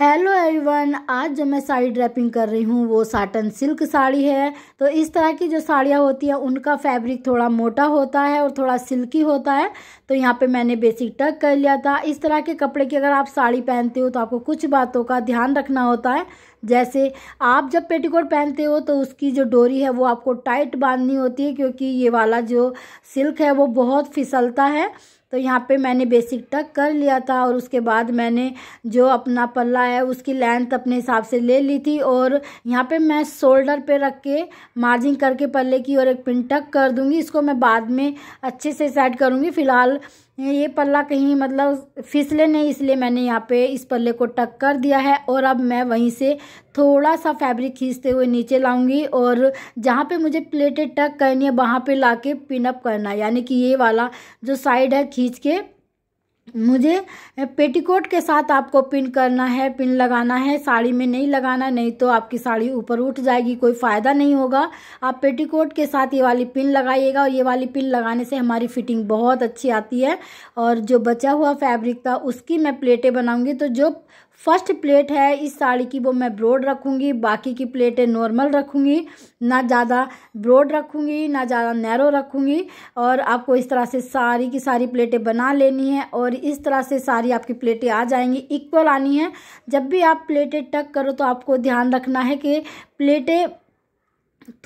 hello everyone आज जो मैं साड़ी ड्रेपिंग कर रही हूँ वो साटन सिल्क साड़ी है तो इस तरह की जो साड़ियाँ होती हैं उनका फैब्रिक थोड़ा मोटा होता है और थोड़ा सिल्की होता है तो यहाँ पे मैंने बेसिक टक कर लिया था इस तरह के कपड़े की अगर आप साड़ी पहनते हो तो आपको कुछ बातों का ध्यान रखना होता है जैसे आप जब पेटीकोट पहनते हो तो उसकी जो डोरी है वो आपको टाइट बांधनी होती है क्योंकि ये वाला जो सिल्क है वो बहुत फिसलता है तो यहाँ पे मैंने बेसिक टक कर लिया था और उसके बाद मैंने जो अपना पल्ला है उसकी लेंथ अपने हिसाब से ले ली थी और यहाँ पे मैं शोल्डर पे रख के मार्जिंग करके पल्ले की और एक पिन टक कर दूँगी इसको मैं बाद में अच्छे से सेट करूँगी फ़िलहाल ये पल्ला कहीं मतलब फिसले नहीं इसलिए मैंने यहाँ पे इस पल्ले को टक कर दिया है और अब मैं वहीं से थोड़ा सा फैब्रिक खींचते हुए नीचे लाऊंगी और जहाँ पे मुझे प्लेटें टक करनी है वहाँ पे लाके पिनअप करना है यानी कि ये वाला जो साइड है खींच के मुझे पेटीकोट के साथ आपको पिन करना है पिन लगाना है साड़ी में नहीं लगाना नहीं तो आपकी साड़ी ऊपर उठ जाएगी कोई फ़ायदा नहीं होगा आप पेटीकोट के साथ ये वाली पिन लगाइएगा और ये वाली पिन लगाने से हमारी फिटिंग बहुत अच्छी आती है और जो बचा हुआ फैब्रिक था उसकी मैं प्लेटें बनाऊँगी तो जो फर्स्ट प्लेट है इस साड़ी की वो मैं ब्रॉड रखूँगी बाकी की प्लेटें नॉर्मल रखूँगी ना ज़्यादा ब्रॉड रखूँगी ना ज़्यादा नैरो रखूँगी और आपको इस तरह से सारी की सारी प्लेटें बना लेनी है और इस तरह से सारी आपकी प्लेटें आ जाएंगी इक्वल आनी है जब भी आप प्लेटें टक करो तो आपको ध्यान रखना है कि प्लेटें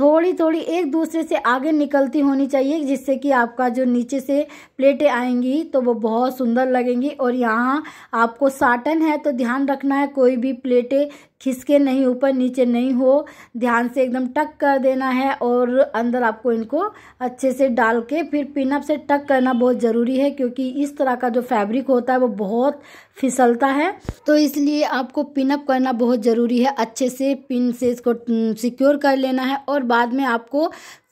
थोड़ी थोड़ी एक दूसरे से आगे निकलती होनी चाहिए जिससे कि आपका जो नीचे से प्लेटें आएंगी तो वो बहुत सुंदर लगेंगी और यहाँ आपको साटन है तो ध्यान रखना है कोई भी प्लेटें खिसके नहीं ऊपर नीचे नहीं हो ध्यान से एकदम टक कर देना है और अंदर आपको इनको अच्छे से डाल के फिर पिनअप से टक करना बहुत ज़रूरी है क्योंकि इस तरह का जो फैब्रिक होता है वो बहुत फिसलता है तो इसलिए आपको पिनअप करना बहुत ज़रूरी है अच्छे से पिन से इसको सिक्योर कर लेना है और बाद में आपको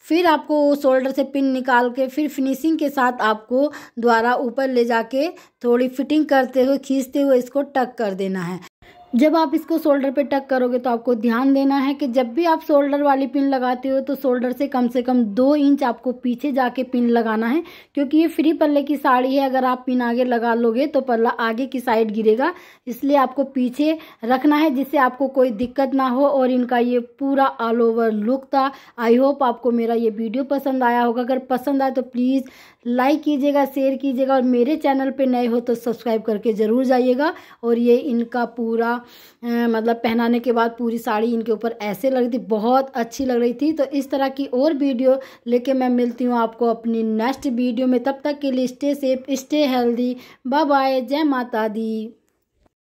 फिर आपको शोल्डर से पिन निकाल के फिर फिनिशिंग के साथ आपको द्वारा ऊपर ले जाके थोड़ी फिटिंग करते हुए खींचते हुए इसको टक कर देना है जब आप इसको शोल्डर पे टक करोगे तो आपको ध्यान देना है कि जब भी आप शोल्डर वाली पिन लगाते हो तो शोल्डर से कम से कम दो इंच आपको पीछे जाके पिन लगाना है क्योंकि ये फ्री पल्ले की साड़ी है अगर आप पिन आगे लगा लोगे तो पल्ला आगे की साइड गिरेगा इसलिए आपको पीछे रखना है जिससे आपको कोई दिक्कत ना हो और इनका ये पूरा ऑल ओवर लुक था आई होप आपको मेरा ये वीडियो पसंद आया होगा अगर पसंद आए तो प्लीज़ लाइक कीजिएगा शेयर कीजिएगा और मेरे चैनल पर नए हो तो सब्सक्राइब करके ज़रूर जाइएगा और ये इनका पूरा मतलब पहनाने के बाद पूरी साड़ी इनके ऊपर ऐसे लग रही थी बहुत अच्छी लग रही थी तो इस तरह की और वीडियो लेके मैं मिलती हूँ आपको अपनी नेक्स्ट वीडियो में तब तक के लिए stay safe stay healthy bye bye जय माता दी